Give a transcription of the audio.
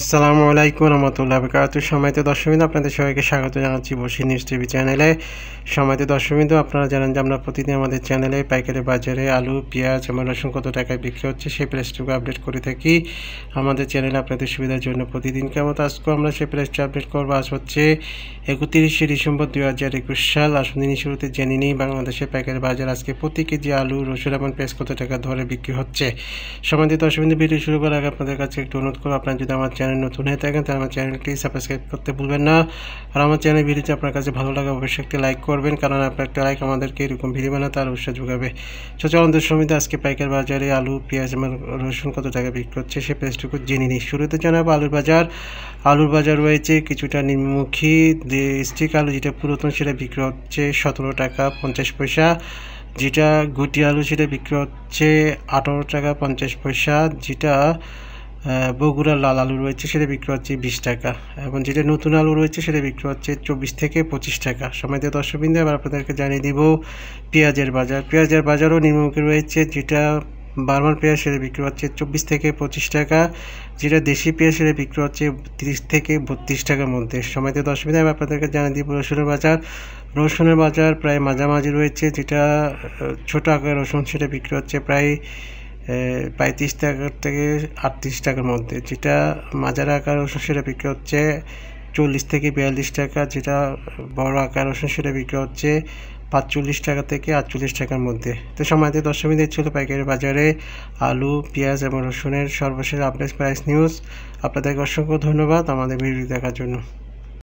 আসসালামু আলাইকুম রহমতুল্লাহ বেকার সময়তে দর্শকবিন্দু আপনাদের সবাইকে স্বাগত জানাচ্ছি বসি নিউজ টিভি চ্যানেলে সময়তে দর্শকবিন্দু আপনারা জানেন যে আমরা প্রতিদিন আমাদের চ্যানেলে পাইকারি বাজারে আলু পেঁয়াজ আমার রসুন কত টাকায় বিক্রি হচ্ছে সেই প্লেসটুকু আপডেট করে থাকি আমাদের চ্যানেলে আপনাদের সুবিধার জন্য প্রতিদিন কেমন আজকেও আমরা সেই প্লেসটি আপডেট করবো আজ হচ্ছে একত্রিশে ডিসেম্বর দু হাজার একুশ সাল আসুন দিনই শুরুতে জেনে নিই বাংলাদেশের পাইকারি বাজার আজকে প্রতি কেজি আলু রসুন এবং পেঁয়াজ কত টাকা ধরে বিক্রি হচ্ছে সময়তে দর্শকবিন্দু ভিডিও শুরু করার আগে আপনাদের কাছে একটু অনুরোধ করবো আপনারা যদি আমার চ্যানেল নতুন হয়ে থাকেন তাহলে আমার চ্যানেলটি সাবস্ক্রাইব করতে ভুলবেন না আর আমার চ্যানেল ভিডিওটি আপনার কাছে ভালো লাগে অবশ্যই একটি লাইক করবেন কারণ আপনার একটা লাইক আমাদেরকে এরকম ভিডিও বানাতে তার উৎসাহ যোগাবে তো চলুন দর্শমিতে আজকে পাইকার বাজারে আলু পেঁয়াজ আমার রসুন কত টাকা বিক্রি হচ্ছে সে পেঁয়াজটুকু জেনে নিই শুরুতে জানাবো আলুর বাজার আলুর বাজার রয়েছে কিছুটা নিম্নমুখী স্টিক আলু যেটা পুরাতন সেটা বিক্রি হচ্ছে সতেরো টাকা পঞ্চাশ পয়সা যেটা গুটি আলু সেটা বিক্রি হচ্ছে আঠারো টাকা পঞ্চাশ পয়সা যেটা হ্যাঁ, বগুড়ার লাল আলু রয়েছে সেটা বিক্রি হচ্ছে বিশ টাকা এবং যেটা নতুন আলু রয়েছে সেটা বিক্রি হচ্ছে চব্বিশ থেকে পঁচিশ টাকা সময় দিয়ে দর্শকবিন্দু এবার আপনাদেরকে জানিয়ে দিব পেঁয়াজের বাজার পেঁয়াজের বাজারও নিম্নমুখী রয়েছে যেটা বারবার পেঁয়াজ সেটা বিক্রি হচ্ছে চব্বিশ থেকে পঁচিশ টাকা যেটা দেশি পেঁয়াজ সেটা বিক্রি হচ্ছে তিরিশ থেকে বত্রিশ টাকার মধ্যে সময়তে দশ মিনিট এবার আপনাদেরকে জানিয়ে দিব রসুনের বাজার রসুনের বাজার প্রায় মাঝামাঝি রয়েছে যেটা ছোটো আকারের রসুন সেটা বিক্রি হচ্ছে প্রায় পঁয়ত্রিশ টাকার থেকে আটত্রিশ টাকার মধ্যে যেটা মাজার আকার ওষুধ সেটা বিক্রি হচ্ছে চল্লিশ থেকে বিয়াল্লিশ টাকা যেটা বড় আকার ওষুধ সেটা বিক্রি হচ্ছে পাঁচচল্লিশ টাকা থেকে আটচল্লিশ টাকার মধ্যে তো সময়তে দশমী ছিল পাইকারি বাজারে আলু পেঁয়াজ এবং রসুনের সর্বশেষ আপডেট প্রাইস নিউজ আপনাদেরকে অসংখ্য ধন্যবাদ আমাদের ভিডিও দেখার জন্য